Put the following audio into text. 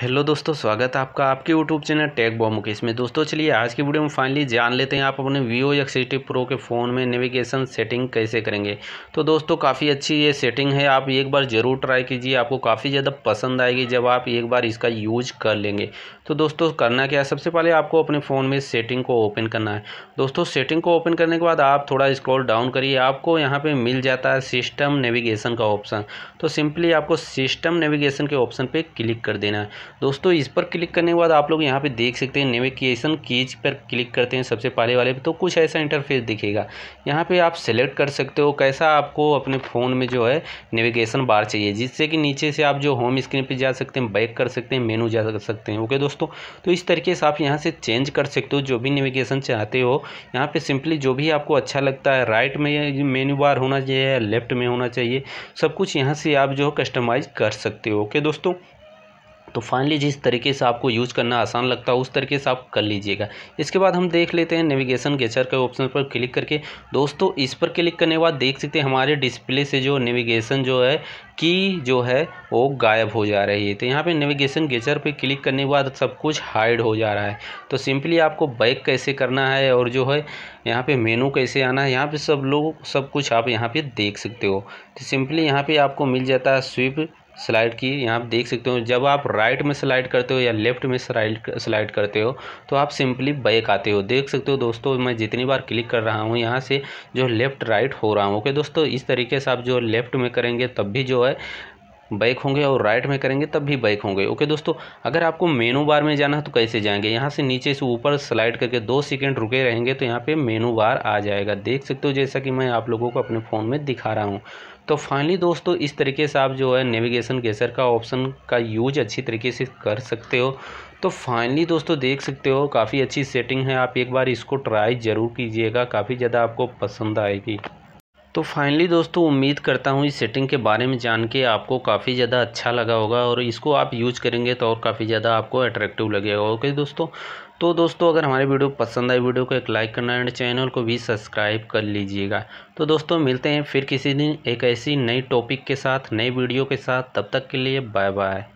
hello दोस्तों स्वागत है आपका आपके यूट्यूब चैनल टेक बॉम के इसमें दोस्तों चलिए आज की वीडियो में फाइनली जान लेते हैं आप अपने वीवो एक्स सिक्सटी प्रो के फ़ोन में नेविगेशन सेटिंग कैसे करेंगे तो दोस्तों काफ़ी अच्छी ये सेटिंग है आप एक बार ज़रूर ट्राई कीजिए आपको काफ़ी ज़्यादा पसंद आएगी जब आप एक बार इसका यूज कर लेंगे तो दोस्तों करना क्या है सबसे पहले आपको अपने फ़ोन में सेटिंग को ओपन करना है दोस्तों सेटिंग को ओपन करने के बाद आप थोड़ा स्क्रॉल डाउन करिए आपको यहाँ पर मिल जाता है सिस्टम नेविगेशन का ऑप्शन तो सिंपली आपको सिस्टम नेविगेशन के ऑप्शन पर क्लिक कर देना है दोस्तों इस पर क्लिक करने के बाद आप लोग यहाँ पे देख सकते हैं नेविगेशन कीज पर क्लिक करते हैं सबसे पहले वाले पे तो कुछ ऐसा इंटरफेस दिखेगा यहाँ पे आप सेलेक्ट कर सकते हो कैसा आपको अपने फ़ोन में जो है नेविगेशन बार चाहिए जिससे कि नीचे से आप जो होम स्क्रीन पर जा सकते हैं बैक कर सकते हैं मेनू जा सकते हैं ओके दोस्तों तो इस तरीके से आप यहाँ से चेंज कर सकते हो जो भी नेविगेशन चाहते हो यहाँ पर सिंपली जो भी आपको अच्छा लगता है राइट में मेन्यू बार होना चाहिए या लेफ्ट में होना चाहिए सब कुछ यहाँ से आप जो कस्टमाइज़ कर सकते हो ओके दोस्तों तो फाइनली जिस तरीके से आपको यूज करना आसान लगता है उस तरीके से आप कर लीजिएगा इसके बाद हम देख लेते हैं नेविगेशन गेचर के ऑप्शन पर क्लिक करके दोस्तों इस पर क्लिक करने के बाद देख सकते हैं हमारे डिस्प्ले से जो नेविगेशन जो है की जो है वो गायब हो जा रही है तो यहाँ पे नेविगेशन गेचर पे क्लिक करने के बाद सब कुछ हाइड हो जा रहा है तो सिंपली आपको बैक कैसे करना है और जो है यहाँ पे मेनू कैसे आना है यहाँ पे सब लोग सब कुछ आप यहाँ पे देख सकते हो तो सिंपली यहाँ पे आपको मिल जाता है स्विप स्लाइड की यहाँ आप देख सकते हो जब आप राइट में स्लाइड करते हो या लेफ्ट में स्लाइड स्लाइड करते हो तो आप सिंपली बैक आते हो देख सकते हो दोस्तों मैं जितनी बार क्लिक कर रहा हूँ यहाँ से जो लेफ़्ट राइट हो रहा हूँ ओके दोस्तों इस तरीके से आप जो लेफ़्ट में करेंगे तब भी जो है बैक होंगे और राइट में करेंगे तब भी बैक होंगे ओके दोस्तों अगर आपको मेनू बार में जाना है तो कैसे जाएंगे यहाँ से नीचे से ऊपर स्लाइड करके दो सेकेंड रुके रहेंगे तो यहाँ पे मेनू बार आ जाएगा देख सकते हो जैसा कि मैं आप लोगों को अपने फ़ोन में दिखा रहा हूँ तो फाइनली दोस्तों इस तरीके से आप जो है नेविगेशन गेसर का ऑप्शन का यूज अच्छी तरीके से कर सकते हो तो फाइनली दोस्तों देख सकते हो काफ़ी अच्छी सेटिंग है आप एक बार इसको ट्राई ज़रूर कीजिएगा काफ़ी ज़्यादा आपको पसंद आएगी तो फाइनली दोस्तों उम्मीद करता हूँ इस सेटिंग के बारे में जान के आपको काफ़ी ज़्यादा अच्छा लगा होगा और इसको आप यूज करेंगे तो और काफ़ी ज़्यादा आपको अट्रैक्टिव लगेगा ओके दोस्तों तो दोस्तों अगर हमारी वीडियो पसंद आई वीडियो को एक लाइक करना एंड चैनल को भी सब्सक्राइब कर लीजिएगा तो दोस्तों मिलते हैं फिर किसी दिन एक ऐसी नई टॉपिक के साथ नई वीडियो के साथ तब तक के लिए बाय बाय